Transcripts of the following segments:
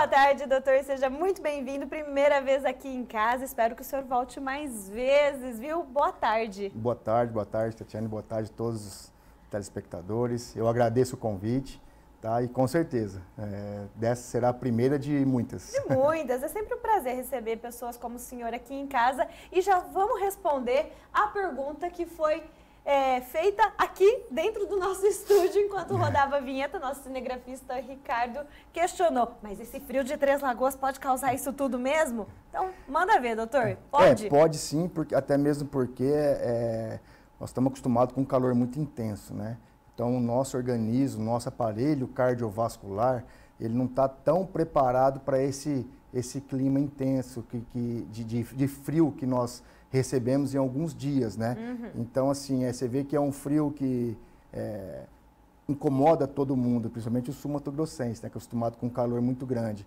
Boa tarde, doutor. Seja muito bem-vindo. Primeira vez aqui em casa. Espero que o senhor volte mais vezes, viu? Boa tarde. Boa tarde, boa tarde, Tatiane. Boa tarde a todos os telespectadores. Eu agradeço o convite. Tá, e com certeza, é, dessa será a primeira de muitas. De muitas. É sempre um prazer receber pessoas como o senhor aqui em casa. E já vamos responder a pergunta que foi é, feita aqui dentro do nosso estúdio, enquanto rodava a vinheta, nosso cinegrafista Ricardo questionou: mas esse frio de Três Lagoas pode causar isso tudo mesmo? Então, manda ver, doutor. É, pode? É, pode sim, porque, até mesmo porque é, nós estamos acostumados com um calor muito intenso, né? Então, o nosso organismo, nosso aparelho cardiovascular, ele não está tão preparado para esse esse clima intenso que, que de, de, de, frio que nós recebemos em alguns dias, né? Uhum. Então, assim, é, você vê que é um frio que é, incomoda todo mundo, principalmente o sumatogrossense, mato né? É acostumado com um calor muito grande.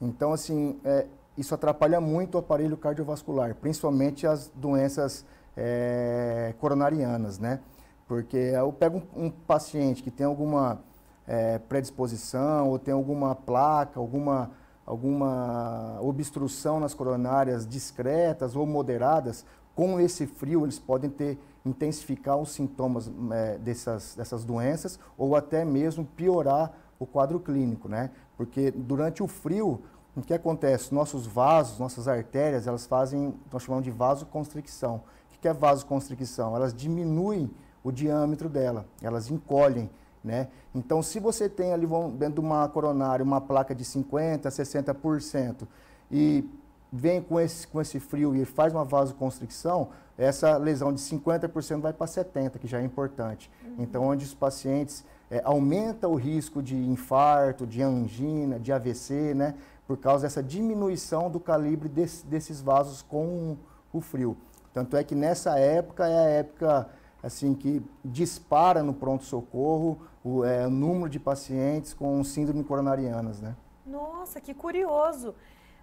Então, assim, é, isso atrapalha muito o aparelho cardiovascular, principalmente as doenças é, coronarianas, né? Porque eu pego um, um paciente que tem alguma é, predisposição ou tem alguma placa, alguma alguma obstrução nas coronárias discretas ou moderadas, com esse frio eles podem ter intensificar os sintomas é, dessas, dessas doenças ou até mesmo piorar o quadro clínico, né? Porque durante o frio, o que acontece? Nossos vasos, nossas artérias, elas fazem, nós chamamos de vasoconstricção. O que é vasoconstricção? Elas diminuem o diâmetro dela, elas encolhem. Né? Então, se você tem ali dentro de uma coronária uma placa de 50%, 60% e vem com esse, com esse frio e faz uma vasoconstricção, essa lesão de 50% vai para 70%, que já é importante. Uhum. Então, onde os pacientes é, aumenta o risco de infarto, de angina, de AVC, né? Por causa dessa diminuição do calibre desse, desses vasos com o frio. Tanto é que nessa época é a época assim que dispara no pronto-socorro o, é, o número de pacientes com síndrome coronarianas, né? Nossa, que curioso!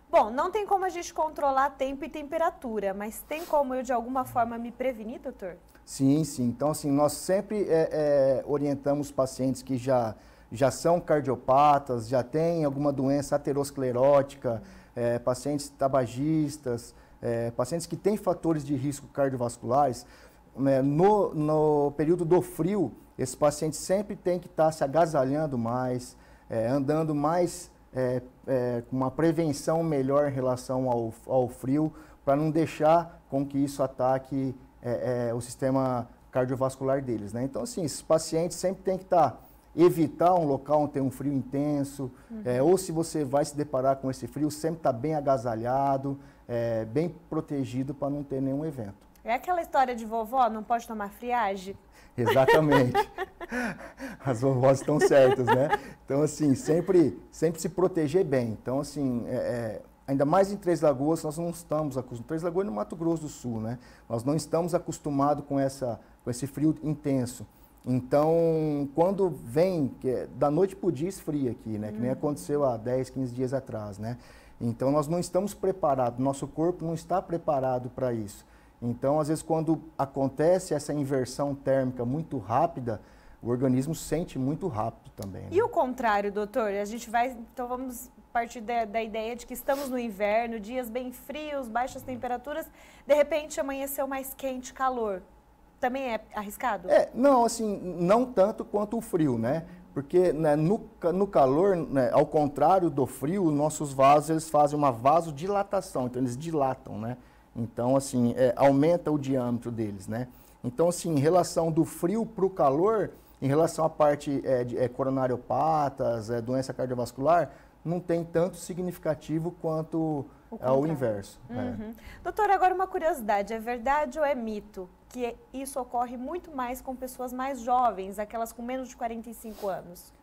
Bom, não tem como a gente controlar tempo e temperatura, mas tem como eu de alguma forma me prevenir, doutor? Sim, sim. Então, assim, nós sempre é, é, orientamos pacientes que já, já são cardiopatas, já têm alguma doença aterosclerótica, é, pacientes tabagistas, é, pacientes que têm fatores de risco cardiovasculares, né, no, no período do frio, esse paciente sempre tem que estar tá se agasalhando mais, é, andando mais é, é, uma prevenção melhor em relação ao, ao frio, para não deixar com que isso ataque é, é, o sistema cardiovascular deles. Né? Então, assim, esses pacientes sempre tem que estar tá, evitar um local onde tem um frio intenso, é, uhum. ou se você vai se deparar com esse frio, sempre estar tá bem agasalhado, é, bem protegido para não ter nenhum evento. É aquela história de vovó, não pode tomar friagem? Exatamente. As vovós estão certas, né? Então, assim, sempre, sempre se proteger bem. Então, assim, é, é, ainda mais em Três Lagoas, nós não estamos acostumados. Três Lagoas é no Mato Grosso do Sul, né? Nós não estamos acostumados com, essa, com esse frio intenso. Então, quando vem, é, da noite para o dia esfria aqui, né? Que nem hum. aconteceu há 10, 15 dias atrás, né? Então, nós não estamos preparados, nosso corpo não está preparado para isso. Então, às vezes, quando acontece essa inversão térmica muito rápida, o organismo sente muito rápido também. Né? E o contrário, doutor? A gente vai. Então, vamos partir da, da, ideia de que estamos no inverno, dias bem frios, baixas temperaturas, de repente amanheceu mais quente, calor. Também é arriscado? É, não, assim, não tanto quanto o frio, né? Porque né, no, no calor, né, ao contrário do frio, nossos vasos eles fazem uma vasodilatação, então eles dilatam, né? Então, assim, é, aumenta o diâmetro deles, né? Então, assim, em relação do frio para o calor, em relação à parte é, de, é, coronariopatas, é, doença cardiovascular, não tem tanto significativo quanto o ao inverso. Né? Uhum. Doutor, agora uma curiosidade, é verdade ou é mito que isso ocorre muito mais com pessoas mais jovens, aquelas com menos de 45 anos?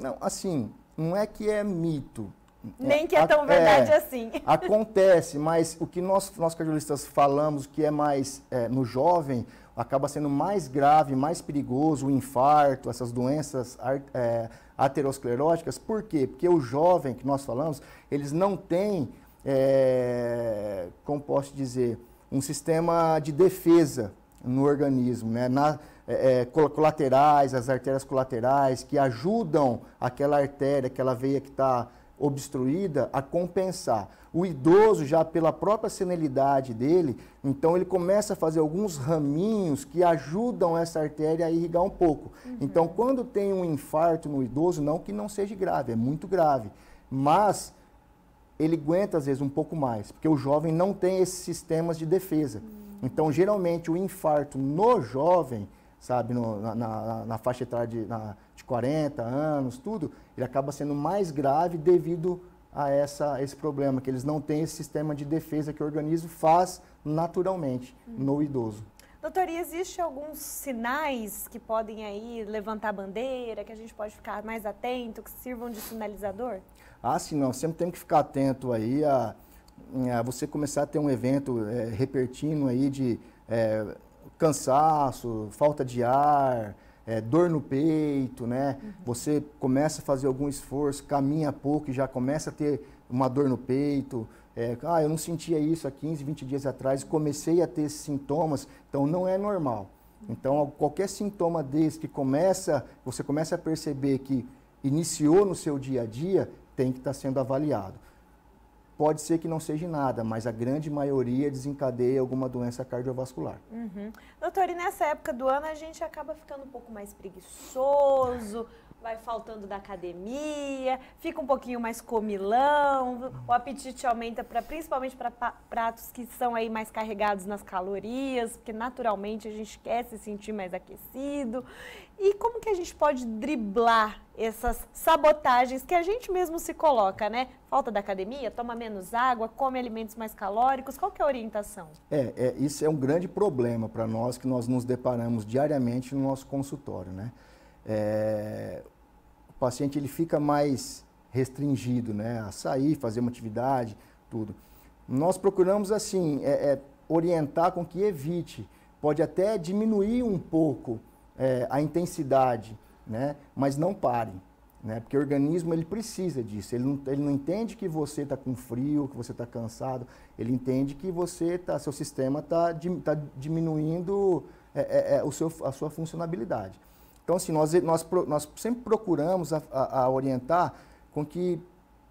Não, assim, não é que é mito, nem é, que é tão a, verdade é, assim. Acontece, mas o que nós, nós cardiologistas falamos que é mais é, no jovem, acaba sendo mais grave, mais perigoso, o infarto, essas doenças é, ateroscleróticas. Por quê? Porque o jovem que nós falamos, eles não têm, é, como posso dizer, um sistema de defesa no organismo, né? Na, é, é colaterais, as artérias colaterais, que ajudam aquela artéria, aquela veia que está obstruída a compensar. O idoso, já pela própria senilidade dele, então ele começa a fazer alguns raminhos que ajudam essa artéria a irrigar um pouco. Uhum. Então, quando tem um infarto no idoso, não que não seja grave, é muito grave, mas ele aguenta às vezes um pouco mais, porque o jovem não tem esses sistemas de defesa. Uhum. Então, geralmente, o infarto no jovem sabe, no, na, na, na, faixa etária de, na, de 40 anos, tudo, ele acaba sendo mais grave devido a essa, esse problema, que eles não têm esse sistema de defesa que o organismo faz naturalmente no uhum. idoso. Doutor, e existe alguns sinais que podem aí levantar bandeira, que a gente pode ficar mais atento, que sirvam de sinalizador? Ah, sim, não. Sempre tem que ficar atento aí a, a você começar a ter um evento é, eh, repetindo aí de é, cansaço, falta de ar, é, dor no peito, né? Uhum. Você começa a fazer algum esforço, caminha pouco e já começa a ter uma dor no peito. É, ah, eu não sentia isso há 15, 20 dias atrás, comecei a ter esses sintomas, então não é normal. Uhum. Então, qualquer sintoma desse que começa, você começa a perceber que iniciou no seu dia a dia, tem que estar tá sendo avaliado. Pode ser que não seja nada, mas a grande maioria desencadeia alguma doença cardiovascular. Uhum. Doutor, e nessa época do ano a gente acaba ficando um pouco mais preguiçoso, vai faltando da academia, fica um pouquinho mais comilão, o apetite aumenta principalmente para pratos que são aí mais carregados nas calorias, porque naturalmente a gente quer se sentir mais aquecido. E como que a gente pode driblar essas sabotagens que a gente mesmo se coloca, né? Falta da academia, toma menos água, come alimentos mais calóricos, qual que é a orientação? É, é isso é um grande problema para nós que nós nos deparamos diariamente no nosso consultório, né? é, o paciente ele fica mais restringido, né, a sair, fazer uma atividade, tudo. Nós procuramos assim é, é, orientar com que evite, pode até diminuir um pouco é, a intensidade, né, mas não pare, né, porque o organismo ele precisa disso. Ele não, ele não entende que você está com frio, que você está cansado. Ele entende que você tá, seu sistema está tá diminuindo é, é, é, o seu, a sua funcionabilidade. Então, assim, nós, nós, nós sempre procuramos a, a, a orientar com que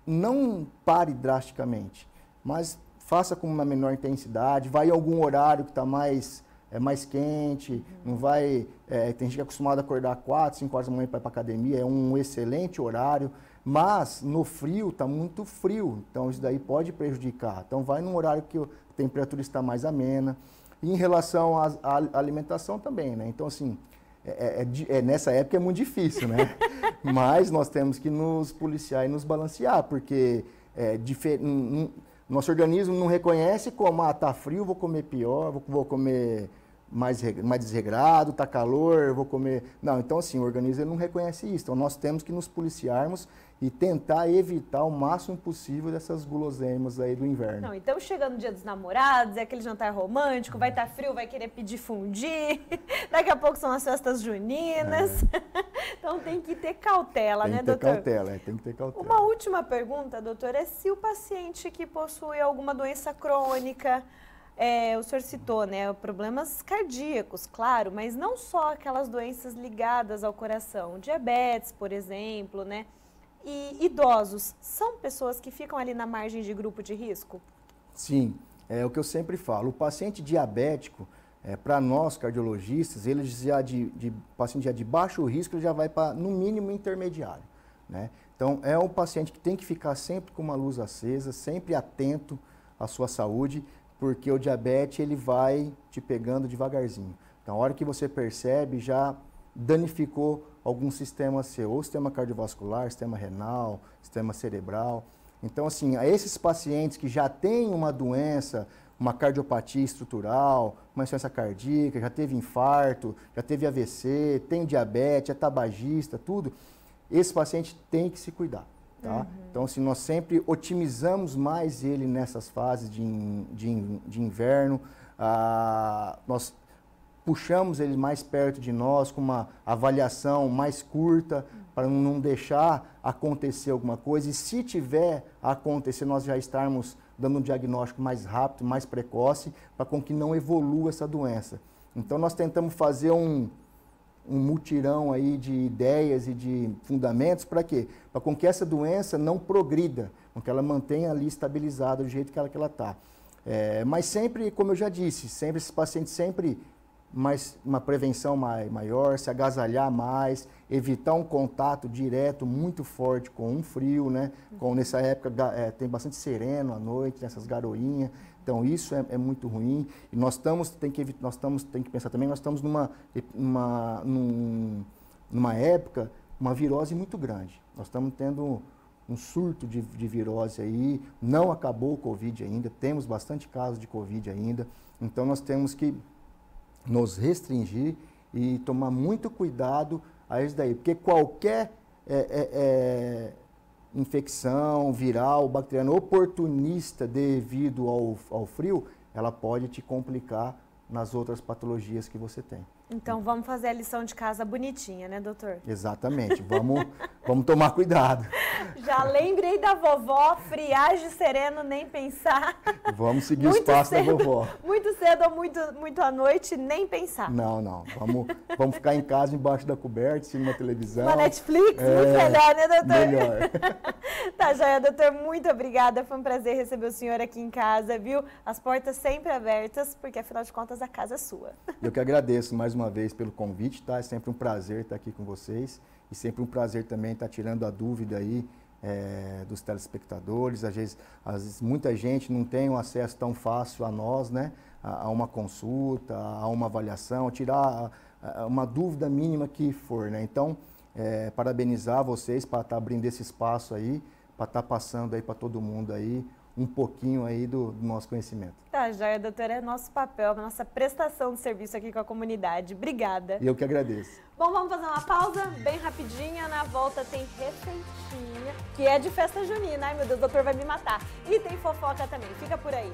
não pare drasticamente, mas faça com uma menor intensidade, vai em algum horário que está mais, é, mais quente, uhum. não vai... É, tem gente que é acostumado a acordar 4, 5 horas da manhã para ir para academia, é um excelente horário, mas no frio está muito frio, então isso daí pode prejudicar. Então vai num horário que a temperatura está mais amena. E em relação à alimentação também, né? Então, assim, é, é, é, é, nessa época é muito difícil, né? Mas nós temos que nos policiar e nos balancear, porque é, nosso organismo não reconhece como, ah, tá frio, vou comer pior, vou, vou comer mais, mais desregrado, tá calor, vou comer... Não, então assim, o organismo não reconhece isso. Então nós temos que nos policiarmos e tentar evitar o máximo possível dessas guloseimas aí do inverno. Não, então chegando o dia dos namorados, é aquele jantar romântico, vai estar tá frio, vai querer pedir fundir, daqui a pouco são as festas juninas. É. então tem que ter cautela, tem né, doutor? Tem que ter doutor? cautela, é, tem que ter cautela. Uma última pergunta, doutor, é se o paciente que possui alguma doença crônica, é, o senhor citou, né, problemas cardíacos, claro, mas não só aquelas doenças ligadas ao coração, diabetes, por exemplo, né? E idosos são pessoas que ficam ali na margem de grupo de risco? Sim, é o que eu sempre falo. O paciente diabético, é, para nós cardiologistas, ele já de, de, paciente já de baixo risco, ele já vai para no mínimo intermediário. Né? Então é um paciente que tem que ficar sempre com uma luz acesa, sempre atento à sua saúde, porque o diabetes ele vai te pegando devagarzinho. Então a hora que você percebe já danificou algum sistema seu, ou sistema cardiovascular, sistema renal, sistema cerebral. Então, assim, a esses pacientes que já têm uma doença, uma cardiopatia estrutural, uma insuficiência cardíaca, já teve infarto, já teve AVC, tem diabetes, é tabagista, tudo, esse paciente tem que se cuidar. Tá? Uhum. Então, assim, nós sempre otimizamos mais ele nessas fases de, in, de, in, de inverno. Ah, nós puxamos eles mais perto de nós, com uma avaliação mais curta, para não deixar acontecer alguma coisa. E se tiver a acontecer, nós já estarmos dando um diagnóstico mais rápido, mais precoce, para com que não evolua essa doença. Então, nós tentamos fazer um, um mutirão aí de ideias e de fundamentos para quê? Para com que essa doença não progrida, com que ela mantenha ali estabilizada do jeito que ela está. Que ela tá. é, mas sempre, como eu já disse, sempre esses pacientes sempre mas uma prevenção maior, se agasalhar mais, evitar um contato direto muito forte com um frio, né? Com, nessa época é, tem bastante sereno à noite, nessas garoinhas. Então isso é, é, muito ruim. E nós estamos, tem que evitar, nós estamos, tem que pensar também, nós estamos numa, numa, num, numa época, uma virose muito grande. Nós estamos tendo um surto de, de virose aí, não acabou o Covid ainda, temos bastante casos de Covid ainda, então nós temos que nos restringir e tomar muito cuidado a isso daí, porque qualquer é, é, é, infecção viral, bacteriana oportunista devido ao, ao frio, ela pode te complicar nas outras patologias que você tem. Então vamos fazer a lição de casa bonitinha, né, doutor? Exatamente. Vamos, vamos tomar cuidado. Já lembrei da vovó, friagem sereno, nem pensar. Vamos seguir muito os passos da vovó. Muito cedo ou muito, muito à noite, nem pensar. Não, não. Vamos, vamos ficar em casa, embaixo da coberta, assistindo uma televisão. Uma Netflix, é, muito melhor, né, doutor? Melhor. tá, joia, doutor. Muito obrigada. Foi um prazer receber o senhor aqui em casa, viu? As portas sempre abertas, porque afinal de contas a casa é sua. Eu que agradeço mais uma vez pelo convite, tá? É sempre um prazer estar aqui com vocês e sempre um prazer também estar tirando a dúvida aí é, dos telespectadores. Às vezes, às vezes, muita gente não tem um acesso tão fácil a nós, né? A, a uma consulta, a uma avaliação, tirar a, a uma dúvida mínima que for, né? Então, é, parabenizar vocês para estar tá abrindo esse espaço aí, para estar tá passando aí para todo mundo aí um pouquinho aí do, do nosso conhecimento. Tá, joia, doutora. É nosso papel, nossa prestação de serviço aqui com a comunidade. Obrigada. Eu que agradeço. Bom, vamos fazer uma pausa bem rapidinha. Na volta tem receitinha, que é de festa junina. Ai, meu Deus, o doutor vai me matar. E tem fofoca também. Fica por aí.